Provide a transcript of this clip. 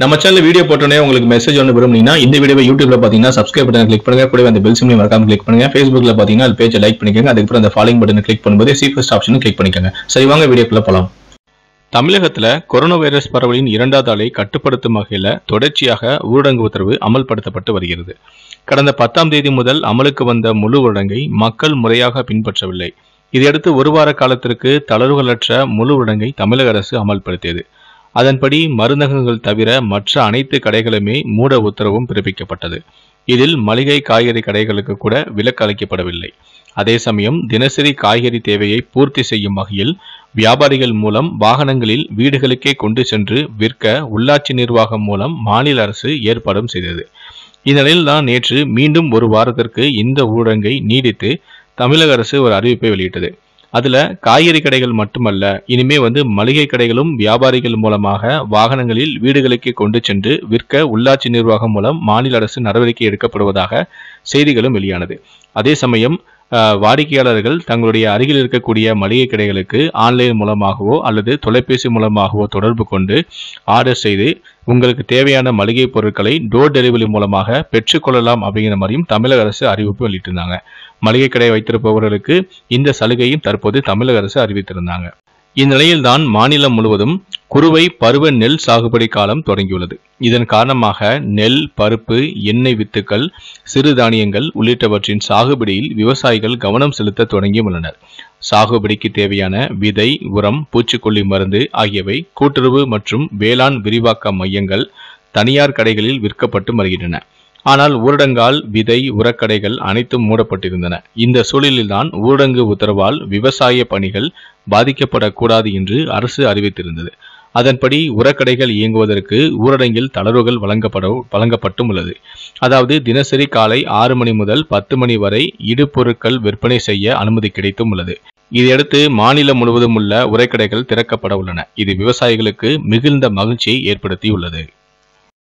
நம்ம channel video போட்டோன்னே உங்களுக்கு மெசேஜ் ஒன்று விரும்புனீங்கன்னா இந்த வீடியோ யூடியூப்ல பார்த்தீங்கன்னா சப்ஸ்கிரைப் பட்டன் கிளிக் பண்ணுங்க கூட அந்த பெல் சிம்லையும் மறக்காம கிளிக் பண்ணுங்க ஃபேஸ்புக்ல பார்த்தீங்கன்னா அது பேஜை லைக் பண்ணிக்கோங்க அதுக்கப்புறம் அந்த ஃபாலோயிங் பட்டன் கிளிக் பண்ணும்போது சீஃபஸ்ட் ஆப்ஷனும் கிளிக் பண்ணிக்கோங்க சரி வாங்க வீடியோக்குள்ள போகலாம் தமிழகத்தில் கொரோனா வைரஸ் பரவலின் இரண்டாவது அலை கட்டுப்படுத்தும் வகையில் தொடர்ச்சியாக ஊரடங்கு உத்தரவு அமல்படுத்தப்பட்டு வருகிறது கடந்த பத்தாம் தேதி முதல் அமலுக்கு வந்த முழு ஊரடங்கை மக்கள் முறையாக பின்பற்றவில்லை இதையடுத்து ஒரு வார காலத்திற்கு தளர்வுகளற்ற முழு ஊரடங்கை தமிழக அரசு அமல்படுத்தியது அதன்படி மருந்தகங்கள் தவிர மற்ற அனைத்து கடைகளுமே மூட உத்தரவும் பிறப்பிக்கப்பட்டது இதில் மளிகை காய்கறி கடைகளுக்கு கூட விலக்கு அளிக்கப்படவில்லை அதே சமயம் தினசரி காய்கறி தேவையை பூர்த்தி செய்யும் வகையில் வியாபாரிகள் மூலம் வாகனங்களில் வீடுகளுக்கே கொண்டு சென்று விற்க உள்ளாட்சி நிர்வாகம் மூலம் மாநில அரசு ஏற்பாடும் செய்தது இதனில் தான் நேற்று மீண்டும் ஒரு வாரத்திற்கு இந்த ஊரடங்கை நீடித்து தமிழக அரசு ஒரு அறிவிப்பை வெளியிட்டது அதில் காய்கறி கடைகள் மட்டுமல்ல இனிமே வந்து மளிகை கடைகளும் வியாபாரிகள் மூலமாக வாகனங்களில் வீடுகளுக்கு கொண்டு சென்று விற்க உள்ளாட்சி நிர்வாகம் மூலம் மாநில அரசு நடவடிக்கை எடுக்கப்படுவதாக செய்திகளும் வெளியானது அதே சமயம் வாடிக்கையாளர்கள் தங்களுடைய அருகில் இருக்கக்கூடிய மளிகை கடைகளுக்கு ஆன்லைன் மூலமாகவோ அல்லது தொலைபேசி மூலமாகவோ தொடர்பு கொண்டு ஆர்டர் செய்து உங்களுக்கு தேவையான மளிகை பொருட்களை டோர் டெலிவரி மூலமாக பெற்றுக்கொள்ளலாம் அப்படிங்கிற மாதிரியும் தமிழக அரசு அறிவிப்பு வெளியிட்டிருந்தாங்க மளிகை கடை வைத்திருப்பவர்களுக்கு இந்த சலுகையும் தற்போது தமிழக அரசு அறிவித்திருந்தாங்க இந்நிலையில்தான் மாநிலம் முழுவதும் குறுவை பருவ நெல் சாகுபடி காலம் தொடங்கியுள்ளது இதன் காரணமாக நெல் பருப்பு எண்ணெய் வித்துக்கள் சிறுதானியங்கள் உள்ளிட்டவற்றின் சாகுபடியில் விவசாயிகள் கவனம் செலுத்த தொடங்கியுள்ளனர் சாகுபடிக்கு தேவையான விதை உரம் பூச்சிக்கொல்லி மருந்து ஆகியவை கூட்டுறவு மற்றும் வேளாண் விரிவாக்க மையங்கள் தனியார் கடைகளில் விற்கப்பட்டு வருகின்றன ஆனால் ஊரடங்கால் விதை உரக்கடைகள் அனைத்தும் மூடப்பட்டிருந்தன இந்த சூழலில்தான் ஊரடங்கு உத்தரவால் விவசாய பணிகள் பாதிக்கப்படக்கூடாது என்று அரசு அறிவித்திருந்தது அதன்படி உரக்கடைகள் இயங்குவதற்கு ஊரடங்கில் தளர்வுகள் வழங்கப்பட வழங்கப்பட்டும் உள்ளது அதாவது தினசரி காலை ஆறு மணி முதல் பத்து மணி வரை இடுபொருட்கள் விற்பனை செய்ய அனுமதி கிடைத்தும் உள்ளது இதையடுத்து மாநிலம் முழுவதும் உள்ள உரைக்கடைகள் திறக்கப்பட உள்ளன இது விவசாயிகளுக்கு மிகுந்த மகிழ்ச்சியை ஏற்படுத்தியுள்ளது